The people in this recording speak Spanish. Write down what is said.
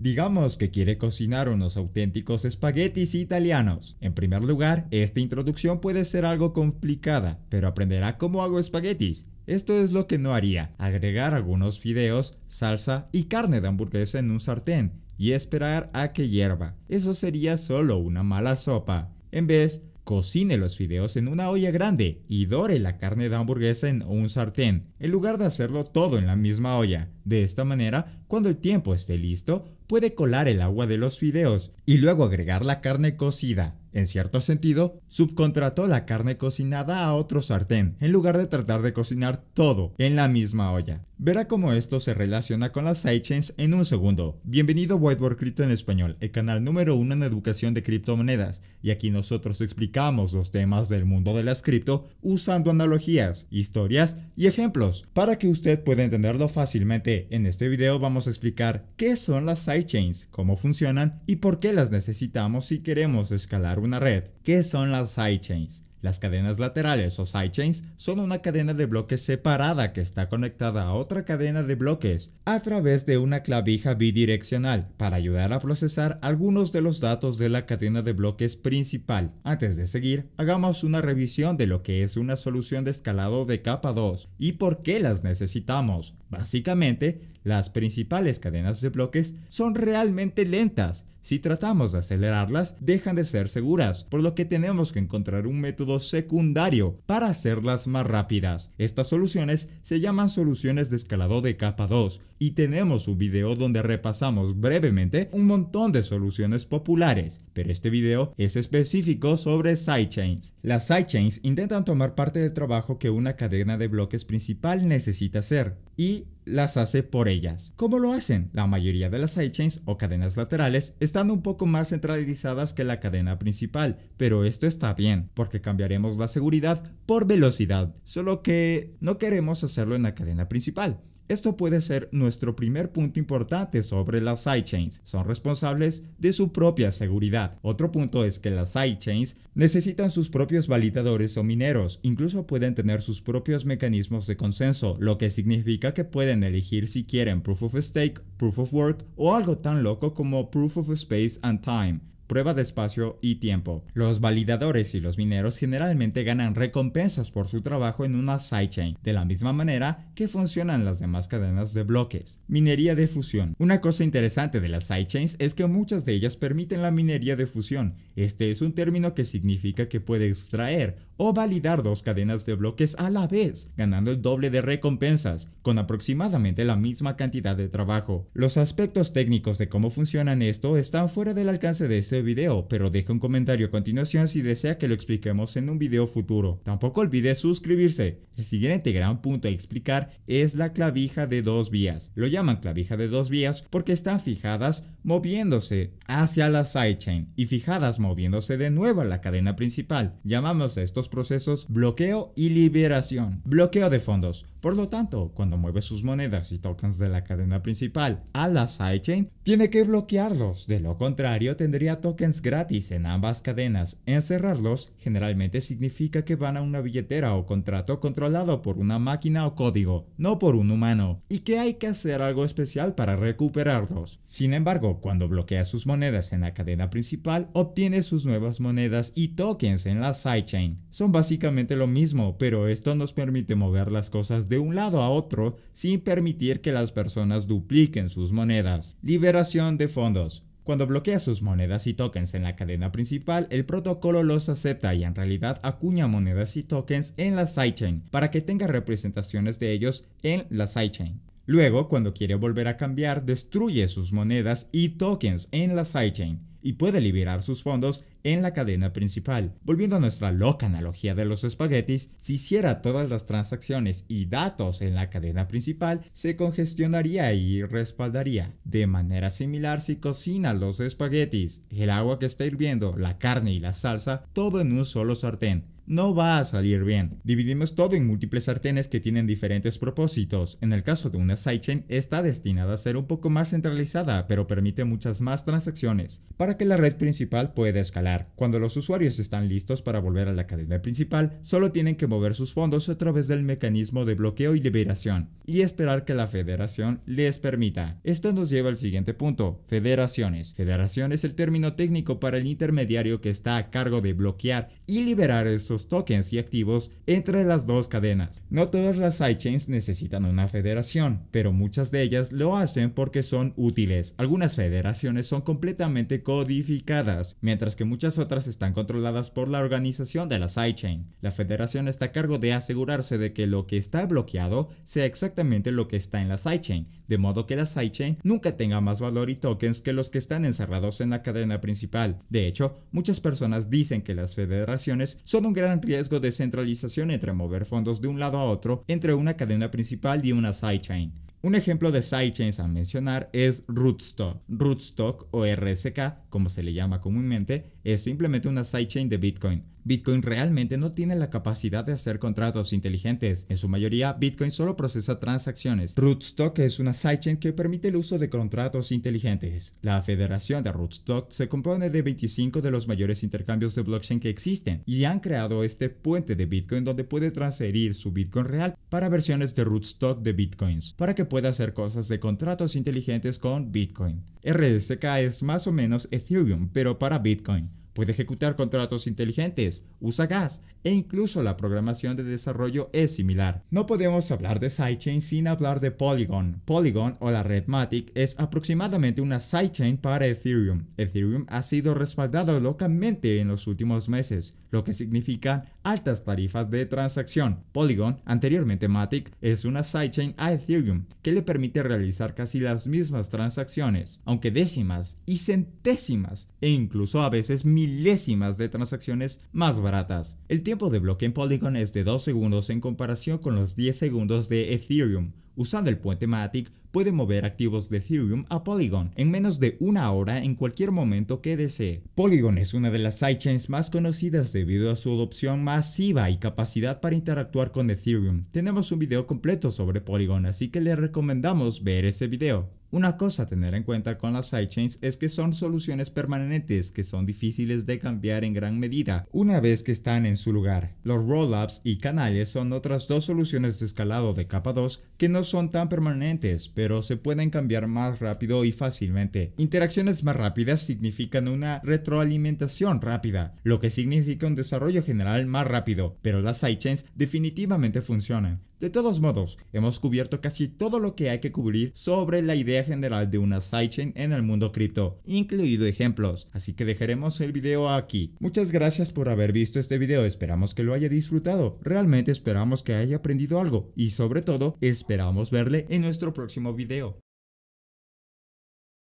Digamos que quiere cocinar unos auténticos espaguetis italianos. En primer lugar, esta introducción puede ser algo complicada, pero aprenderá cómo hago espaguetis. Esto es lo que no haría, agregar algunos fideos, salsa y carne de hamburguesa en un sartén y esperar a que hierva. Eso sería solo una mala sopa. En vez, cocine los fideos en una olla grande y dore la carne de hamburguesa en un sartén, en lugar de hacerlo todo en la misma olla. De esta manera, cuando el tiempo esté listo, puede colar el agua de los fideos y luego agregar la carne cocida, en cierto sentido, subcontrató la carne cocinada a otro sartén, en lugar de tratar de cocinar todo en la misma olla. Verá cómo esto se relaciona con las sidechains en un segundo. Bienvenido a Whiteboard Crypto en Español, el canal número uno en educación de criptomonedas, y aquí nosotros explicamos los temas del mundo de las cripto usando analogías, historias y ejemplos. Para que usted pueda entenderlo fácilmente, en este video vamos a explicar qué son las sidechains, cómo funcionan y por qué las necesitamos si queremos escalar una red. ¿Qué son las sidechains? Las cadenas laterales o sidechains son una cadena de bloques separada que está conectada a otra cadena de bloques a través de una clavija bidireccional para ayudar a procesar algunos de los datos de la cadena de bloques principal. Antes de seguir, hagamos una revisión de lo que es una solución de escalado de capa 2 y por qué las necesitamos. Básicamente, las principales cadenas de bloques son realmente lentas si tratamos de acelerarlas, dejan de ser seguras, por lo que tenemos que encontrar un método secundario para hacerlas más rápidas. Estas soluciones se llaman soluciones de escalado de capa 2 y tenemos un video donde repasamos brevemente un montón de soluciones populares, pero este video es específico sobre sidechains. Las sidechains intentan tomar parte del trabajo que una cadena de bloques principal necesita hacer, y las hace por ellas. ¿Cómo lo hacen? La mayoría de las sidechains o cadenas laterales están un poco más centralizadas que la cadena principal, pero esto está bien, porque cambiaremos la seguridad por velocidad, solo que no queremos hacerlo en la cadena principal. Esto puede ser nuestro primer punto importante sobre las sidechains. Son responsables de su propia seguridad. Otro punto es que las sidechains necesitan sus propios validadores o mineros. Incluso pueden tener sus propios mecanismos de consenso, lo que significa que pueden elegir si quieren proof of stake, proof of work o algo tan loco como proof of space and time prueba de espacio y tiempo. Los validadores y los mineros generalmente ganan recompensas por su trabajo en una sidechain, de la misma manera que funcionan las demás cadenas de bloques. Minería de fusión. Una cosa interesante de las sidechains es que muchas de ellas permiten la minería de fusión, este es un término que significa que puede extraer o validar dos cadenas de bloques a la vez, ganando el doble de recompensas, con aproximadamente la misma cantidad de trabajo. Los aspectos técnicos de cómo funcionan esto están fuera del alcance de este video, pero deja un comentario a continuación si desea que lo expliquemos en un video futuro. Tampoco olvide suscribirse. El siguiente gran punto a explicar es la clavija de dos vías. Lo llaman clavija de dos vías porque están fijadas moviéndose hacia la sidechain y fijadas moviéndose moviéndose de nuevo a la cadena principal. Llamamos a estos procesos bloqueo y liberación. Bloqueo de fondos. Por lo tanto, cuando mueve sus monedas y tokens de la cadena principal a la sidechain, tiene que bloquearlos. De lo contrario, tendría tokens gratis en ambas cadenas. Encerrarlos generalmente significa que van a una billetera o contrato controlado por una máquina o código, no por un humano, y que hay que hacer algo especial para recuperarlos. Sin embargo, cuando bloquea sus monedas en la cadena principal, obtiene tiene sus nuevas monedas y tokens en la sidechain. Son básicamente lo mismo, pero esto nos permite mover las cosas de un lado a otro sin permitir que las personas dupliquen sus monedas. Liberación de fondos. Cuando bloquea sus monedas y tokens en la cadena principal, el protocolo los acepta y en realidad acuña monedas y tokens en la sidechain para que tenga representaciones de ellos en la sidechain. Luego, cuando quiere volver a cambiar, destruye sus monedas y tokens en la sidechain y puede liberar sus fondos en la cadena principal. Volviendo a nuestra loca analogía de los espaguetis, si hiciera todas las transacciones y datos en la cadena principal, se congestionaría y respaldaría. De manera similar, si cocina los espaguetis, el agua que está hirviendo, la carne y la salsa, todo en un solo sartén no va a salir bien. Dividimos todo en múltiples sartenes que tienen diferentes propósitos. En el caso de una sidechain, está destinada a ser un poco más centralizada, pero permite muchas más transacciones, para que la red principal pueda escalar. Cuando los usuarios están listos para volver a la cadena principal, solo tienen que mover sus fondos a través del mecanismo de bloqueo y liberación, y esperar que la federación les permita. Esto nos lleva al siguiente punto, federaciones. Federación es el término técnico para el intermediario que está a cargo de bloquear y liberar esos tokens y activos entre las dos cadenas. No todas las sidechains necesitan una federación, pero muchas de ellas lo hacen porque son útiles. Algunas federaciones son completamente codificadas, mientras que muchas otras están controladas por la organización de la sidechain. La federación está a cargo de asegurarse de que lo que está bloqueado sea exactamente lo que está en la sidechain, de modo que la sidechain nunca tenga más valor y tokens que los que están encerrados en la cadena principal. De hecho, muchas personas dicen que las federaciones son un gran riesgo de centralización entre mover fondos de un lado a otro entre una cadena principal y una sidechain. Un ejemplo de sidechains a mencionar es Rootstock. Rootstock o RSK, como se le llama comúnmente, es simplemente una sidechain de Bitcoin. Bitcoin realmente no tiene la capacidad de hacer contratos inteligentes. En su mayoría, Bitcoin solo procesa transacciones. Rootstock es una sidechain que permite el uso de contratos inteligentes. La federación de Rootstock se compone de 25 de los mayores intercambios de blockchain que existen y han creado este puente de Bitcoin donde puede transferir su Bitcoin real para versiones de Rootstock de Bitcoins, para que pueda hacer cosas de contratos inteligentes con Bitcoin. RSK es más o menos Ethereum, pero para Bitcoin. Puede ejecutar contratos inteligentes, usa gas e incluso la programación de desarrollo es similar. No podemos hablar de sidechain sin hablar de Polygon. Polygon o la Redmatic es aproximadamente una sidechain para Ethereum. Ethereum ha sido respaldado localmente en los últimos meses lo que significan altas tarifas de transacción. Polygon, anteriormente Matic, es una sidechain a Ethereum que le permite realizar casi las mismas transacciones, aunque décimas y centésimas e incluso a veces milésimas de transacciones más baratas. El tiempo de bloque en Polygon es de 2 segundos en comparación con los 10 segundos de Ethereum. Usando el puente Matic, puede mover activos de Ethereum a Polygon en menos de una hora en cualquier momento que desee. Polygon es una de las sidechains más conocidas debido a su adopción masiva y capacidad para interactuar con Ethereum. Tenemos un video completo sobre Polygon, así que le recomendamos ver ese video. Una cosa a tener en cuenta con las sidechains es que son soluciones permanentes que son difíciles de cambiar en gran medida una vez que están en su lugar. Los rollups y canales son otras dos soluciones de escalado de capa 2 que no son tan permanentes, pero se pueden cambiar más rápido y fácilmente. Interacciones más rápidas significan una retroalimentación rápida, lo que significa un desarrollo general más rápido, pero las sidechains definitivamente funcionan. De todos modos, hemos cubierto casi todo lo que hay que cubrir sobre la idea general de una sidechain en el mundo cripto, incluido ejemplos, así que dejaremos el video aquí. Muchas gracias por haber visto este video, esperamos que lo haya disfrutado, realmente esperamos que haya aprendido algo y sobre todo esperamos verle en nuestro próximo video.